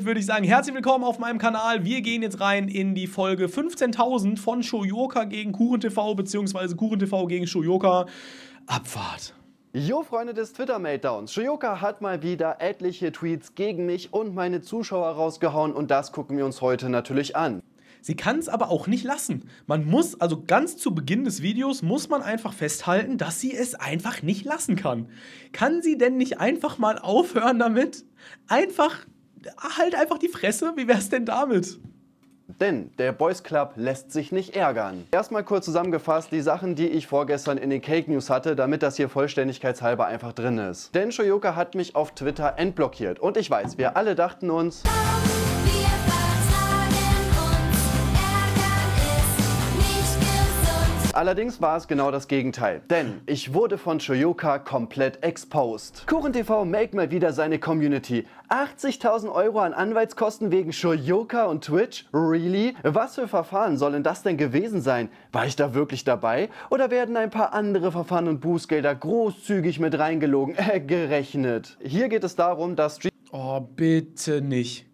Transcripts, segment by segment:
damit würde ich sagen, herzlich willkommen auf meinem Kanal. Wir gehen jetzt rein in die Folge 15.000 von Shoyoka gegen KurenTV bzw. KurenTV gegen Shoyoka. Abfahrt. Jo Freunde des Twitter-Meltdowns, Shoyoka hat mal wieder etliche Tweets gegen mich und meine Zuschauer rausgehauen und das gucken wir uns heute natürlich an. Sie kann es aber auch nicht lassen. Man muss, also ganz zu Beginn des Videos, muss man einfach festhalten, dass sie es einfach nicht lassen kann. Kann sie denn nicht einfach mal aufhören damit? Einfach halt einfach die Fresse, wie wär's denn damit? Denn der Boys Club lässt sich nicht ärgern. Erstmal kurz zusammengefasst die Sachen, die ich vorgestern in den Cake News hatte, damit das hier vollständigkeitshalber einfach drin ist. Denn Shoyoka hat mich auf Twitter entblockiert. Und ich weiß, wir alle dachten uns... Allerdings war es genau das Gegenteil, denn ich wurde von Shoyoka komplett exposed. KuchenTV TV make mal wieder seine Community. 80.000 Euro an Anwaltskosten wegen Shoyoka und Twitch? Really? Was für Verfahren sollen das denn gewesen sein? War ich da wirklich dabei? Oder werden ein paar andere Verfahren und Bußgelder großzügig mit reingelogen, äh, gerechnet? Hier geht es darum, dass... Oh, bitte nicht.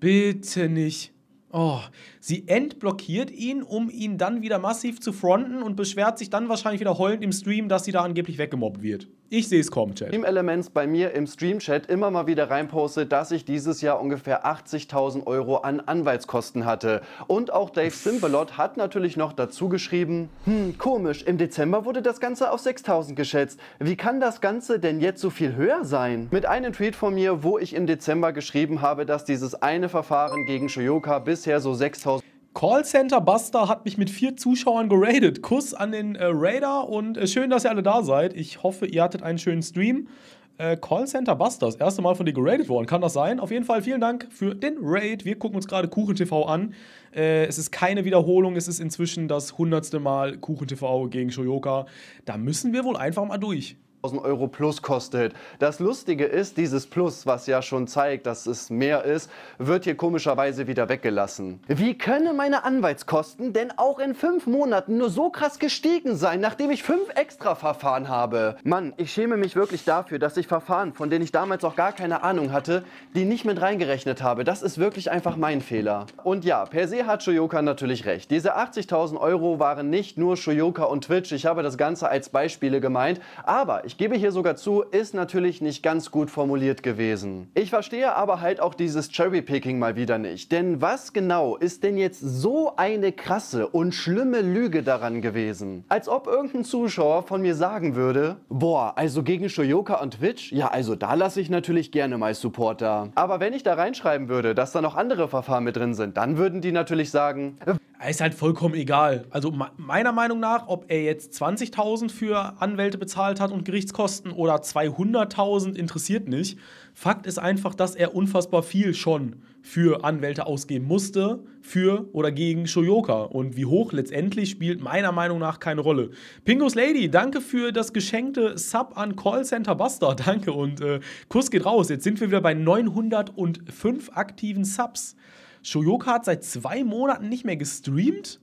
Bitte nicht. Oh, sie entblockiert ihn, um ihn dann wieder massiv zu fronten und beschwert sich dann wahrscheinlich wieder heulend im Stream, dass sie da angeblich weggemobbt wird. Ich sehe es kaum, Chat. Stream Elements bei mir im Stream-Chat immer mal wieder reinposte, dass ich dieses Jahr ungefähr 80.000 Euro an Anwaltskosten hatte. Und auch Dave Simbalot hat natürlich noch dazu geschrieben, hm, komisch, im Dezember wurde das Ganze auf 6.000 geschätzt. Wie kann das Ganze denn jetzt so viel höher sein? Mit einem Tweet von mir, wo ich im Dezember geschrieben habe, dass dieses eine Verfahren gegen Shoyoka bisher so 6.000... Callcenter Buster hat mich mit vier Zuschauern geradet. Kuss an den äh, Raider und äh, schön, dass ihr alle da seid. Ich hoffe, ihr hattet einen schönen Stream. Äh, Callcenter Buster, das erste Mal von dir geradet worden. Kann das sein? Auf jeden Fall vielen Dank für den Raid. Wir gucken uns gerade KuchenTV an. Äh, es ist keine Wiederholung, es ist inzwischen das hundertste Mal KuchenTV gegen Shoyoka. Da müssen wir wohl einfach mal durch. 1000 Euro plus kostet. Das Lustige ist, dieses Plus, was ja schon zeigt, dass es mehr ist, wird hier komischerweise wieder weggelassen. Wie können meine Anwaltskosten denn auch in fünf Monaten nur so krass gestiegen sein, nachdem ich fünf extra Verfahren habe? Mann, ich schäme mich wirklich dafür, dass ich Verfahren, von denen ich damals auch gar keine Ahnung hatte, die nicht mit reingerechnet habe. Das ist wirklich einfach mein Fehler. Und ja, per se hat Shoyoka natürlich recht. Diese 80.000 Euro waren nicht nur Shoyoka und Twitch. Ich habe das Ganze als Beispiele gemeint. Aber ich ich gebe hier sogar zu, ist natürlich nicht ganz gut formuliert gewesen. Ich verstehe aber halt auch dieses Cherry-Picking mal wieder nicht. Denn was genau ist denn jetzt so eine krasse und schlimme Lüge daran gewesen? Als ob irgendein Zuschauer von mir sagen würde, boah, also gegen Shoyoka und Twitch? Ja, also da lasse ich natürlich gerne mal Support da. Aber wenn ich da reinschreiben würde, dass da noch andere Verfahren mit drin sind, dann würden die natürlich sagen, ist halt vollkommen egal. Also meiner Meinung nach, ob er jetzt 20.000 für Anwälte bezahlt hat und Gerichtskosten oder 200.000, interessiert nicht. Fakt ist einfach, dass er unfassbar viel schon für Anwälte ausgeben musste, für oder gegen Shoyoka. Und wie hoch letztendlich spielt meiner Meinung nach keine Rolle. Pingos Lady, danke für das geschenkte Sub an Callcenter Buster. Danke und äh, Kuss geht raus. Jetzt sind wir wieder bei 905 aktiven Subs. Shoyoka hat seit zwei Monaten nicht mehr gestreamt.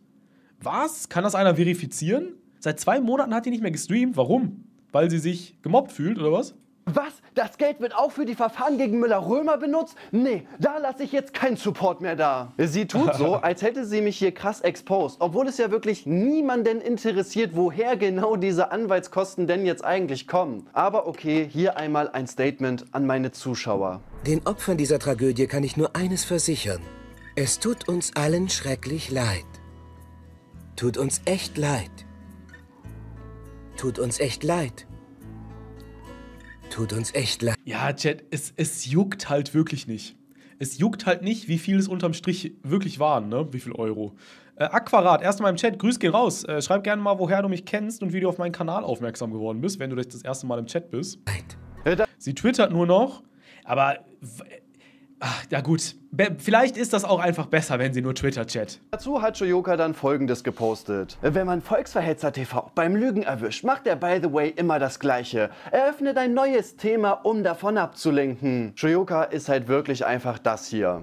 Was? Kann das einer verifizieren? Seit zwei Monaten hat die nicht mehr gestreamt. Warum? Weil sie sich gemobbt fühlt oder was? Was? Das Geld wird auch für die Verfahren gegen Müller-Römer benutzt? Nee, da lasse ich jetzt keinen Support mehr da. Sie tut so, als hätte sie mich hier krass exposed, obwohl es ja wirklich niemanden interessiert, woher genau diese Anwaltskosten denn jetzt eigentlich kommen. Aber okay, hier einmal ein Statement an meine Zuschauer. Den Opfern dieser Tragödie kann ich nur eines versichern. Es tut uns allen schrecklich leid. Tut uns echt leid. Tut uns echt leid. Tut uns echt leid. Ja, Chat, es, es juckt halt wirklich nicht. Es juckt halt nicht, wie viel es unterm Strich wirklich waren, ne? Wie viel Euro. Äh, Aquarat, erstmal im Chat, Grüß geh raus. Äh, schreib gerne mal, woher du mich kennst und wie du auf meinen Kanal aufmerksam geworden bist, wenn du das erste Mal im Chat bist. Sie twittert nur noch, aber Ach, ja gut, Be vielleicht ist das auch einfach besser, wenn sie nur Twitter-Chat. Dazu hat Shoyoka dann folgendes gepostet. Wenn man Volksverhetzer TV beim Lügen erwischt, macht er by the way immer das gleiche. Eröffnet ein neues Thema, um davon abzulenken. Shoyoka ist halt wirklich einfach das hier.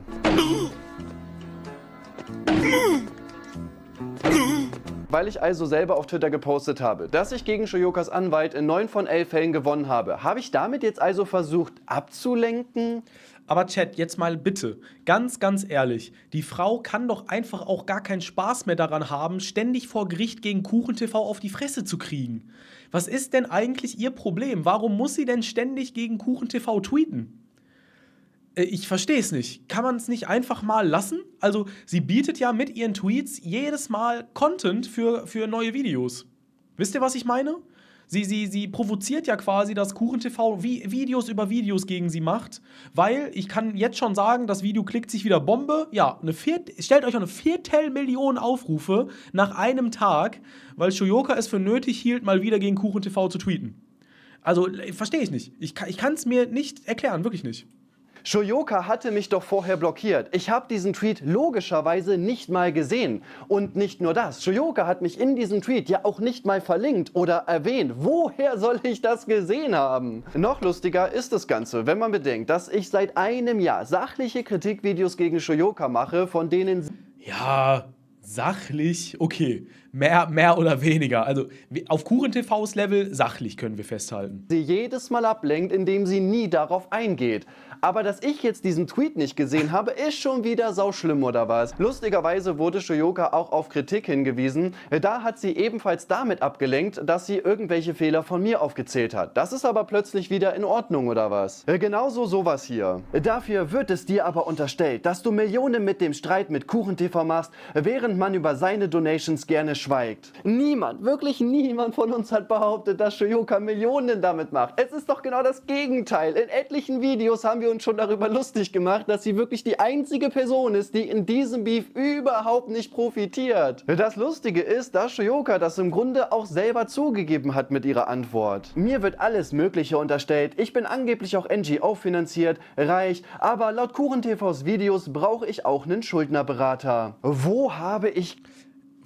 weil ich also selber auf Twitter gepostet habe, dass ich gegen Shoyokas Anwalt in 9 von 11 Fällen gewonnen habe. Habe ich damit jetzt also versucht abzulenken? Aber Chat, jetzt mal bitte, ganz, ganz ehrlich, die Frau kann doch einfach auch gar keinen Spaß mehr daran haben, ständig vor Gericht gegen KuchenTV auf die Fresse zu kriegen. Was ist denn eigentlich ihr Problem? Warum muss sie denn ständig gegen KuchenTV tweeten? Äh, ich verstehe es nicht. Kann man es nicht einfach mal lassen? Also, sie bietet ja mit ihren Tweets jedes Mal Content für, für neue Videos. Wisst ihr, was ich meine? Sie, sie, sie provoziert ja quasi, dass KuchenTV Vi Videos über Videos gegen sie macht, weil ich kann jetzt schon sagen, das Video klickt sich wieder Bombe. Ja, eine Viert stellt euch eine Viertelmillion Aufrufe nach einem Tag, weil Shoyoka es für nötig hielt, mal wieder gegen KuchenTV zu tweeten. Also verstehe ich nicht. Ich, ich kann es mir nicht erklären, wirklich nicht. Shoyoka hatte mich doch vorher blockiert. Ich habe diesen Tweet logischerweise nicht mal gesehen. Und nicht nur das. Shoyoka hat mich in diesem Tweet ja auch nicht mal verlinkt oder erwähnt. Woher soll ich das gesehen haben? Noch lustiger ist das Ganze, wenn man bedenkt, dass ich seit einem Jahr sachliche Kritikvideos gegen Shoyoka mache, von denen... Ja, sachlich, okay, mehr, mehr oder weniger. Also auf Kuren-TVs Level sachlich können wir festhalten. Sie jedes Mal ablenkt, indem sie nie darauf eingeht. Aber dass ich jetzt diesen Tweet nicht gesehen habe, ist schon wieder sauschlimm, oder was? Lustigerweise wurde Shoyoka auch auf Kritik hingewiesen. Da hat sie ebenfalls damit abgelenkt, dass sie irgendwelche Fehler von mir aufgezählt hat. Das ist aber plötzlich wieder in Ordnung, oder was? Äh, genauso sowas hier. Dafür wird es dir aber unterstellt, dass du Millionen mit dem Streit mit KuchenTV machst, während man über seine Donations gerne schweigt. Niemand, wirklich niemand von uns hat behauptet, dass Shoyoka Millionen damit macht. Es ist doch genau das Gegenteil. In etlichen Videos haben wir uns schon darüber lustig gemacht, dass sie wirklich die einzige Person ist, die in diesem Beef überhaupt nicht profitiert. Das Lustige ist, dass Shoyoka das im Grunde auch selber zugegeben hat mit ihrer Antwort. Mir wird alles Mögliche unterstellt. Ich bin angeblich auch NGO finanziert, reich, aber laut KuchenTVs Videos brauche ich auch einen Schuldnerberater. Wo habe ich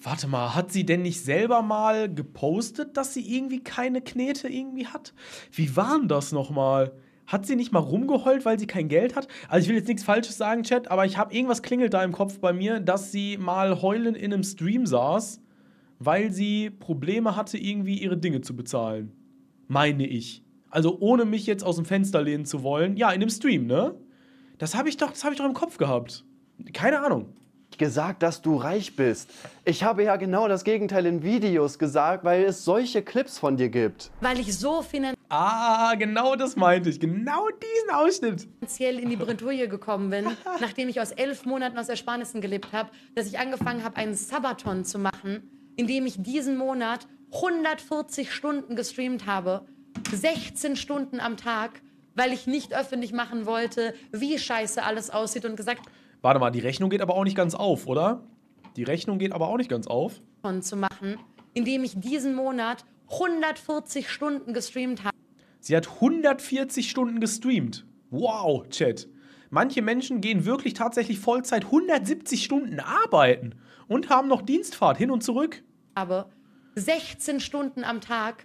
warte mal, hat sie denn nicht selber mal gepostet, dass sie irgendwie keine Knete irgendwie hat? Wie war denn das nochmal? Hat sie nicht mal rumgeheult, weil sie kein Geld hat? Also ich will jetzt nichts Falsches sagen, Chat, aber ich habe irgendwas klingelt da im Kopf bei mir, dass sie mal heulend in einem Stream saß, weil sie Probleme hatte, irgendwie ihre Dinge zu bezahlen. Meine ich. Also ohne mich jetzt aus dem Fenster lehnen zu wollen. Ja, in dem Stream, ne? Das habe ich doch, das habe ich doch im Kopf gehabt. Keine Ahnung gesagt, dass du reich bist. Ich habe ja genau das Gegenteil in Videos gesagt, weil es solche Clips von dir gibt. Weil ich so finanziell Ah, genau das meinte ich. Genau diesen Ausschnitt. Finanziell in die Bretouille gekommen bin, nachdem ich aus elf Monaten aus Ersparnissen gelebt habe, dass ich angefangen habe, einen Sabaton zu machen, indem ich diesen Monat 140 Stunden gestreamt habe, 16 Stunden am Tag, weil ich nicht öffentlich machen wollte, wie scheiße alles aussieht und gesagt. Warte mal, die Rechnung geht aber auch nicht ganz auf, oder? Die Rechnung geht aber auch nicht ganz auf. Zu machen, indem ich diesen Monat 140 Stunden gestreamt habe. Sie hat 140 Stunden gestreamt. Wow, Chat. Manche Menschen gehen wirklich tatsächlich Vollzeit 170 Stunden arbeiten und haben noch Dienstfahrt hin und zurück. Aber 16 Stunden am Tag.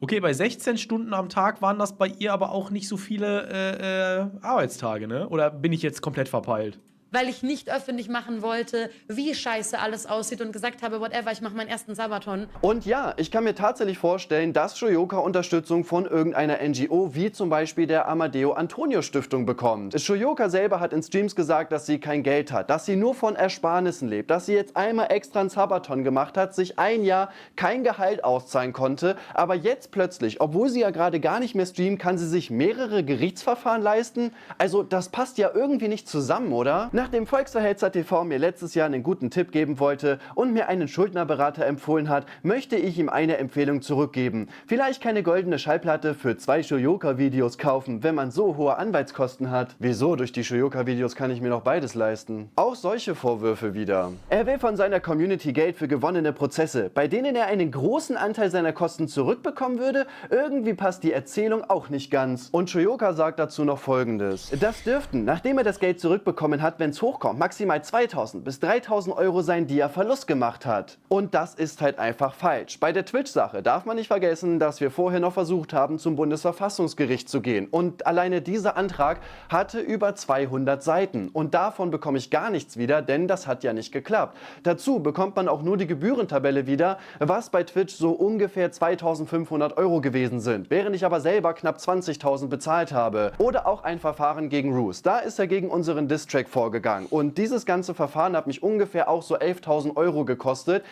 Okay, bei 16 Stunden am Tag waren das bei ihr aber auch nicht so viele äh, äh, Arbeitstage, ne? Oder bin ich jetzt komplett verpeilt? weil ich nicht öffentlich machen wollte, wie scheiße alles aussieht und gesagt habe, whatever, ich mache meinen ersten Sabaton. Und ja, ich kann mir tatsächlich vorstellen, dass Shoyoka Unterstützung von irgendeiner NGO wie zum Beispiel der Amadeo Antonio Stiftung bekommt. Shoyoka selber hat in Streams gesagt, dass sie kein Geld hat, dass sie nur von Ersparnissen lebt, dass sie jetzt einmal extra einen Sabaton gemacht hat, sich ein Jahr kein Gehalt auszahlen konnte, aber jetzt plötzlich, obwohl sie ja gerade gar nicht mehr streamen, kann sie sich mehrere Gerichtsverfahren leisten. Also das passt ja irgendwie nicht zusammen, oder? Nachdem Volksverhetzer TV mir letztes Jahr einen guten Tipp geben wollte und mir einen Schuldnerberater empfohlen hat, möchte ich ihm eine Empfehlung zurückgeben. Vielleicht keine goldene Schallplatte für zwei Shoyoka-Videos kaufen, wenn man so hohe Anwaltskosten hat. Wieso? Durch die Shoyoka-Videos kann ich mir noch beides leisten. Auch solche Vorwürfe wieder. Er will von seiner Community Geld für gewonnene Prozesse, bei denen er einen großen Anteil seiner Kosten zurückbekommen würde. Irgendwie passt die Erzählung auch nicht ganz. Und Shoyoka sagt dazu noch folgendes. Das dürften, nachdem er das Geld zurückbekommen hat, wenn wenn es hochkommt, maximal 2000 bis 3000 Euro sein die er verlust gemacht hat. Und das ist halt einfach falsch. Bei der Twitch-Sache darf man nicht vergessen, dass wir vorher noch versucht haben, zum Bundesverfassungsgericht zu gehen. Und alleine dieser Antrag hatte über 200 Seiten. Und davon bekomme ich gar nichts wieder, denn das hat ja nicht geklappt. Dazu bekommt man auch nur die Gebührentabelle wieder, was bei Twitch so ungefähr 2500 Euro gewesen sind, während ich aber selber knapp 20.000 bezahlt habe. Oder auch ein Verfahren gegen Roos. Da ist er gegen unseren Distrack vorgegangen vorgegangen. Und dieses ganze Verfahren hat mich ungefähr auch so 11.000 Euro gekostet.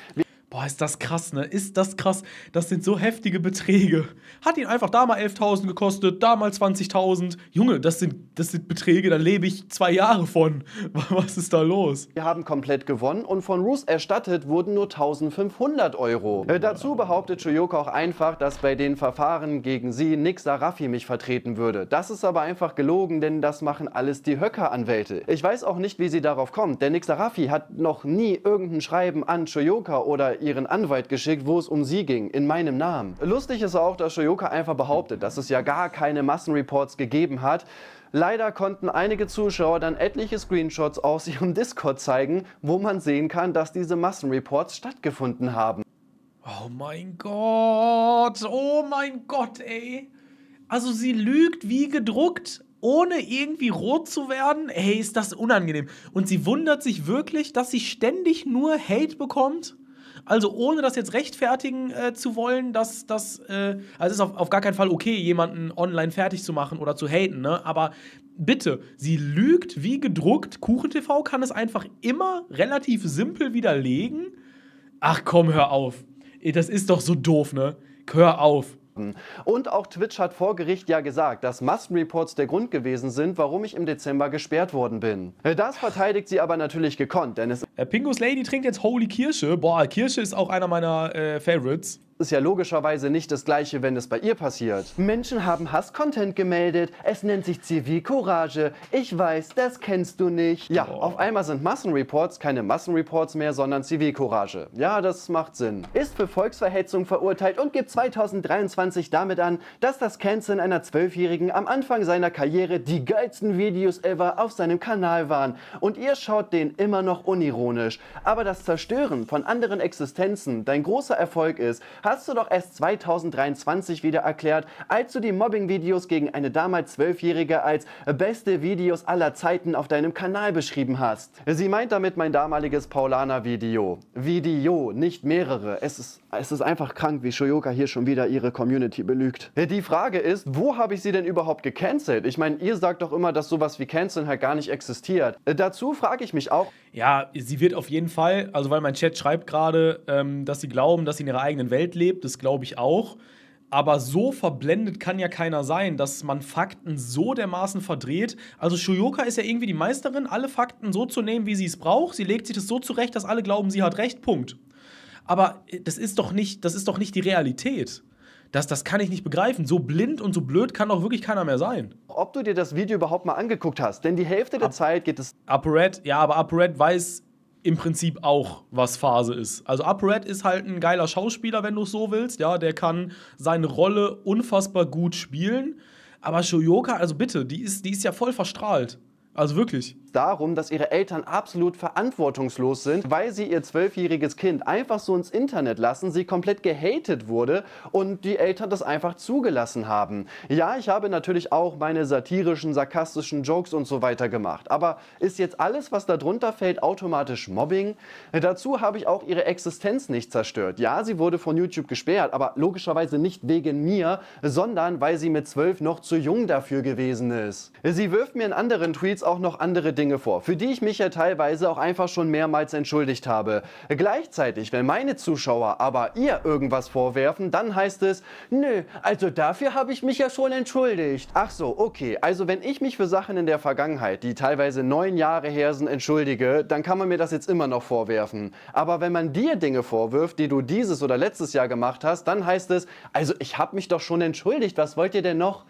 Boah, ist das krass, ne? Ist das krass. Das sind so heftige Beträge. Hat ihn einfach da mal 11.000 gekostet, da mal 20.000. Junge, das sind, das sind Beträge, da lebe ich zwei Jahre von. Was ist da los? Wir haben komplett gewonnen und von Roos erstattet wurden nur 1.500 Euro. Äh, dazu behauptet Shoyoka auch einfach, dass bei den Verfahren gegen sie Nick Sarafi mich vertreten würde. Das ist aber einfach gelogen, denn das machen alles die Höcker-Anwälte. Ich weiß auch nicht, wie sie darauf kommt, denn Nick Sarafi hat noch nie irgendein Schreiben an Shoyoka oder ihren Anwalt geschickt, wo es um sie ging, in meinem Namen. Lustig ist auch, dass Shoyoka einfach behauptet, dass es ja gar keine Massenreports gegeben hat. Leider konnten einige Zuschauer dann etliche Screenshots aus ihrem Discord zeigen, wo man sehen kann, dass diese Massenreports stattgefunden haben. Oh mein Gott, oh mein Gott, ey. Also sie lügt wie gedruckt, ohne irgendwie rot zu werden. Ey, ist das unangenehm. Und sie wundert sich wirklich, dass sie ständig nur Hate bekommt. Also ohne das jetzt rechtfertigen äh, zu wollen, dass das, äh, also es ist auf, auf gar keinen Fall okay, jemanden online fertig zu machen oder zu haten, ne? aber bitte, sie lügt wie gedruckt. KuchenTV kann es einfach immer relativ simpel widerlegen. Ach komm, hör auf. Das ist doch so doof, ne? Hör auf. Und auch Twitch hat vor Gericht ja gesagt, dass Massenreports der Grund gewesen sind, warum ich im Dezember gesperrt worden bin. Äh, das verteidigt sie aber natürlich gekonnt, denn es ist äh, Pingus Lady trinkt jetzt Holy Kirsche. Boah, Kirsche ist auch einer meiner äh, Favorites. Ist ja logischerweise nicht das Gleiche, wenn es bei ihr passiert. Menschen haben Hass-Content gemeldet. Es nennt sich Zivilcourage. Ich weiß, das kennst du nicht. Ja, oh. auf einmal sind Massenreports keine Massenreports mehr, sondern Zivilcourage. Ja, das macht Sinn. Ist für Volksverhetzung verurteilt und gibt 2023 damit an, dass das Canceln einer Zwölfjährigen am Anfang seiner Karriere die geilsten Videos ever auf seinem Kanal waren. Und ihr schaut den immer noch unironisch ironisch, aber das Zerstören von anderen Existenzen dein großer Erfolg ist, hast du doch erst 2023 wieder erklärt, als du die Mobbing-Videos gegen eine damals Zwölfjährige als beste Videos aller Zeiten auf deinem Kanal beschrieben hast. Sie meint damit mein damaliges Paulana-Video. Video, nicht mehrere. Es ist, es ist einfach krank, wie Shoyoka hier schon wieder ihre Community belügt. Die Frage ist, wo habe ich sie denn überhaupt gecancelt? Ich meine, ihr sagt doch immer, dass sowas wie Canceln halt gar nicht existiert. Dazu frage ich mich auch... Ja, sie sie wird auf jeden Fall, also weil mein Chat schreibt gerade, ähm, dass sie glauben, dass sie in ihrer eigenen Welt lebt, das glaube ich auch. Aber so verblendet kann ja keiner sein, dass man Fakten so dermaßen verdreht. Also Shuyoka ist ja irgendwie die Meisterin, alle Fakten so zu nehmen, wie sie es braucht. Sie legt sich das so zurecht, dass alle glauben, sie hat recht. Punkt. Aber äh, das ist doch nicht, das ist doch nicht die Realität. Das, das kann ich nicht begreifen. So blind und so blöd kann doch wirklich keiner mehr sein. Ob du dir das Video überhaupt mal angeguckt hast, denn die Hälfte der Up Zeit geht es. ApoRed, ja, aber ApoRed weiß im Prinzip auch, was Phase ist. Also UpRed ist halt ein geiler Schauspieler, wenn du es so willst. Ja, der kann seine Rolle unfassbar gut spielen. Aber Shoyoka, also bitte, die ist, die ist ja voll verstrahlt. Also wirklich darum, dass ihre Eltern absolut verantwortungslos sind, weil sie ihr zwölfjähriges Kind einfach so ins Internet lassen, sie komplett gehatet wurde und die Eltern das einfach zugelassen haben. Ja, ich habe natürlich auch meine satirischen, sarkastischen Jokes und so weiter gemacht, aber ist jetzt alles, was darunter fällt, automatisch Mobbing? Dazu habe ich auch ihre Existenz nicht zerstört. Ja, sie wurde von YouTube gesperrt, aber logischerweise nicht wegen mir, sondern weil sie mit zwölf noch zu jung dafür gewesen ist. Sie wirft mir in anderen Tweets auch noch andere Dinge Dinge vor, für die ich mich ja teilweise auch einfach schon mehrmals entschuldigt habe. Gleichzeitig, wenn meine Zuschauer aber ihr irgendwas vorwerfen, dann heißt es, nö, also dafür habe ich mich ja schon entschuldigt. Ach so, okay, also wenn ich mich für Sachen in der Vergangenheit, die teilweise neun Jahre her sind, entschuldige, dann kann man mir das jetzt immer noch vorwerfen. Aber wenn man dir Dinge vorwirft, die du dieses oder letztes Jahr gemacht hast, dann heißt es, also ich habe mich doch schon entschuldigt, was wollt ihr denn noch?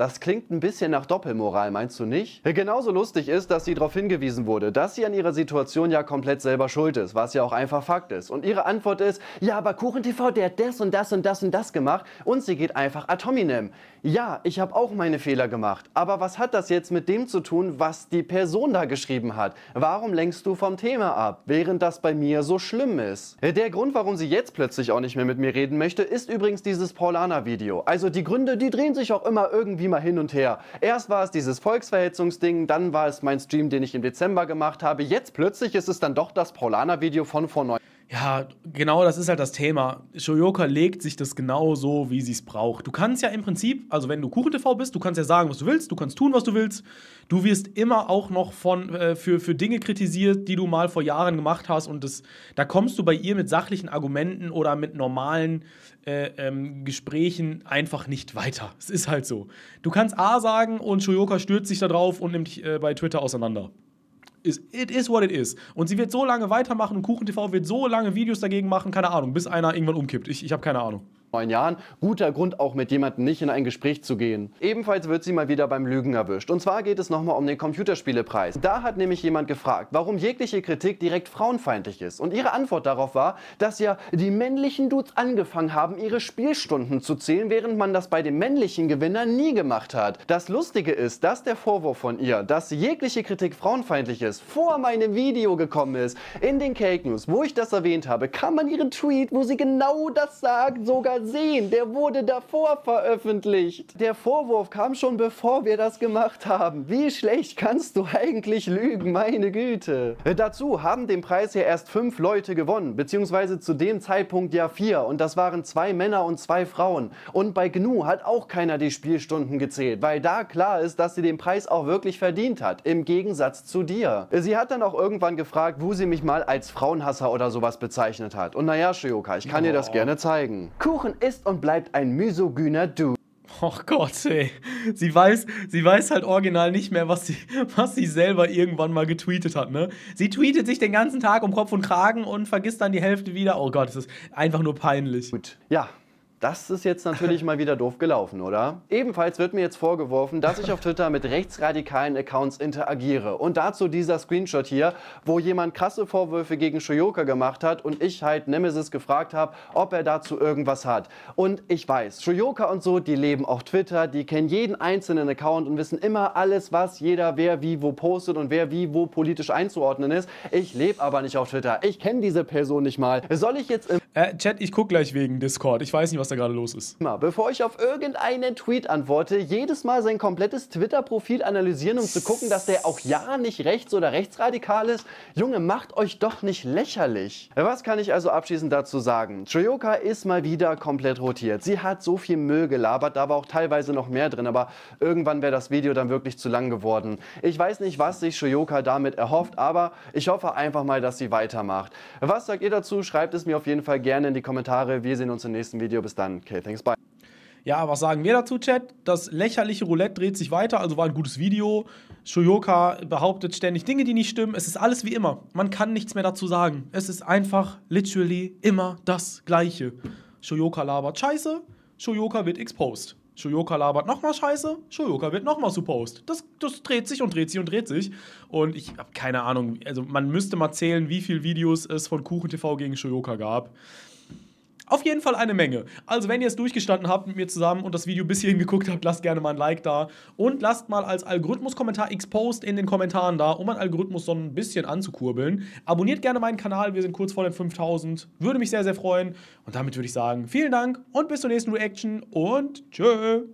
Das klingt ein bisschen nach Doppelmoral, meinst du nicht? Genauso lustig ist, dass sie darauf hingewiesen wurde, dass sie an ihrer Situation ja komplett selber schuld ist, was ja auch einfach Fakt ist. Und ihre Antwort ist, ja, aber KuchenTV, der hat das und das und das und das gemacht und sie geht einfach Atominem. Ja, ich habe auch meine Fehler gemacht, aber was hat das jetzt mit dem zu tun, was die Person da geschrieben hat? Warum lenkst du vom Thema ab, während das bei mir so schlimm ist? Der Grund, warum sie jetzt plötzlich auch nicht mehr mit mir reden möchte, ist übrigens dieses Paulana-Video. Also die Gründe, die drehen sich auch immer irgendwie immer hin und her. Erst war es dieses Volksverhetzungsding, dann war es mein Stream, den ich im Dezember gemacht habe. Jetzt plötzlich ist es dann doch das paulana video von vor neun ja, genau das ist halt das Thema. Shoyoka legt sich das genau so, wie sie es braucht. Du kannst ja im Prinzip, also wenn du KuchenTV bist, du kannst ja sagen, was du willst, du kannst tun, was du willst. Du wirst immer auch noch von, äh, für, für Dinge kritisiert, die du mal vor Jahren gemacht hast. Und das, da kommst du bei ihr mit sachlichen Argumenten oder mit normalen äh, ähm, Gesprächen einfach nicht weiter. Es ist halt so. Du kannst A sagen und Shoyoka stürzt sich da drauf und nimmt dich äh, bei Twitter auseinander it is what it is. Und sie wird so lange weitermachen und KuchenTV wird so lange Videos dagegen machen, keine Ahnung, bis einer irgendwann umkippt. Ich, ich habe keine Ahnung neun Jahren. Guter Grund, auch mit jemandem nicht in ein Gespräch zu gehen. Ebenfalls wird sie mal wieder beim Lügen erwischt. Und zwar geht es nochmal um den Computerspielepreis. Da hat nämlich jemand gefragt, warum jegliche Kritik direkt frauenfeindlich ist. Und ihre Antwort darauf war, dass ja die männlichen Dudes angefangen haben, ihre Spielstunden zu zählen, während man das bei den männlichen Gewinnern nie gemacht hat. Das Lustige ist, dass der Vorwurf von ihr, dass jegliche Kritik frauenfeindlich ist, vor meinem Video gekommen ist. In den Cake News, wo ich das erwähnt habe, kann man ihren Tweet, wo sie genau das sagt, sogar mal sehen, der wurde davor veröffentlicht. Der Vorwurf kam schon bevor wir das gemacht haben. Wie schlecht kannst du eigentlich lügen, meine Güte. Äh, dazu haben den Preis ja erst fünf Leute gewonnen, beziehungsweise zu dem Zeitpunkt ja vier. Und das waren zwei Männer und zwei Frauen. Und bei GNU hat auch keiner die Spielstunden gezählt, weil da klar ist, dass sie den Preis auch wirklich verdient hat, im Gegensatz zu dir. Äh, sie hat dann auch irgendwann gefragt, wo sie mich mal als Frauenhasser oder sowas bezeichnet hat. Und naja, Shioka, ich kann oh. dir das gerne zeigen. Kuchen Jochen ist und bleibt ein misogyner Dude. Och Gott, ey. Sie weiß, sie weiß halt original nicht mehr, was sie, was sie selber irgendwann mal getweetet hat, ne? Sie tweetet sich den ganzen Tag um Kopf und Kragen und vergisst dann die Hälfte wieder. Oh Gott, es ist einfach nur peinlich. Gut. Ja, das ist jetzt natürlich mal wieder doof gelaufen, oder? Ebenfalls wird mir jetzt vorgeworfen, dass ich auf Twitter mit rechtsradikalen Accounts interagiere. Und dazu dieser Screenshot hier, wo jemand krasse Vorwürfe gegen Shoyoka gemacht hat und ich halt Nemesis gefragt habe, ob er dazu irgendwas hat. Und ich weiß, Shoyoka und so, die leben auf Twitter, die kennen jeden einzelnen Account und wissen immer alles, was jeder wer wie wo postet und wer wie wo politisch einzuordnen ist. Ich lebe aber nicht auf Twitter. Ich kenne diese Person nicht mal. Soll ich jetzt im... Äh, Chat, ich gucke gleich wegen Discord. Ich weiß nicht, was da gerade los ist. Bevor ich auf irgendeinen Tweet antworte, jedes Mal sein komplettes Twitter-Profil analysieren, um zu gucken, dass der auch ja nicht rechts oder rechtsradikal ist. Junge, macht euch doch nicht lächerlich. Was kann ich also abschließend dazu sagen? Trioka ist mal wieder komplett rotiert. Sie hat so viel Müll gelabert, da war auch teilweise noch mehr drin, aber irgendwann wäre das Video dann wirklich zu lang geworden. Ich weiß nicht, was sich Shoyoka damit erhofft, aber ich hoffe einfach mal, dass sie weitermacht. Was sagt ihr dazu? Schreibt es mir auf jeden Fall gerne in die Kommentare. Wir sehen uns im nächsten Video. Bis dann dann okay, thanks, bye. Ja, was sagen wir dazu, Chat? Das lächerliche Roulette dreht sich weiter, also war ein gutes Video. Shoyoka behauptet ständig Dinge, die nicht stimmen. Es ist alles wie immer. Man kann nichts mehr dazu sagen. Es ist einfach literally immer das Gleiche. Shoyoka labert Scheiße, Shoyoka wird exposed. Shoyoka labert nochmal Scheiße, Shoyoka wird nochmal supposed. Das, das dreht sich und dreht sich und dreht sich. Und ich habe keine Ahnung, also man müsste mal zählen, wie viele Videos es von KuchenTV gegen Shoyoka gab. Auf jeden Fall eine Menge. Also, wenn ihr es durchgestanden habt mit mir zusammen und das Video bis hierhin geguckt habt, lasst gerne mal ein Like da und lasst mal als Algorithmus-Kommentar X-Post in den Kommentaren da, um meinen Algorithmus so ein bisschen anzukurbeln. Abonniert gerne meinen Kanal, wir sind kurz vor den 5000. Würde mich sehr, sehr freuen. Und damit würde ich sagen, vielen Dank und bis zur nächsten Reaction und tschö.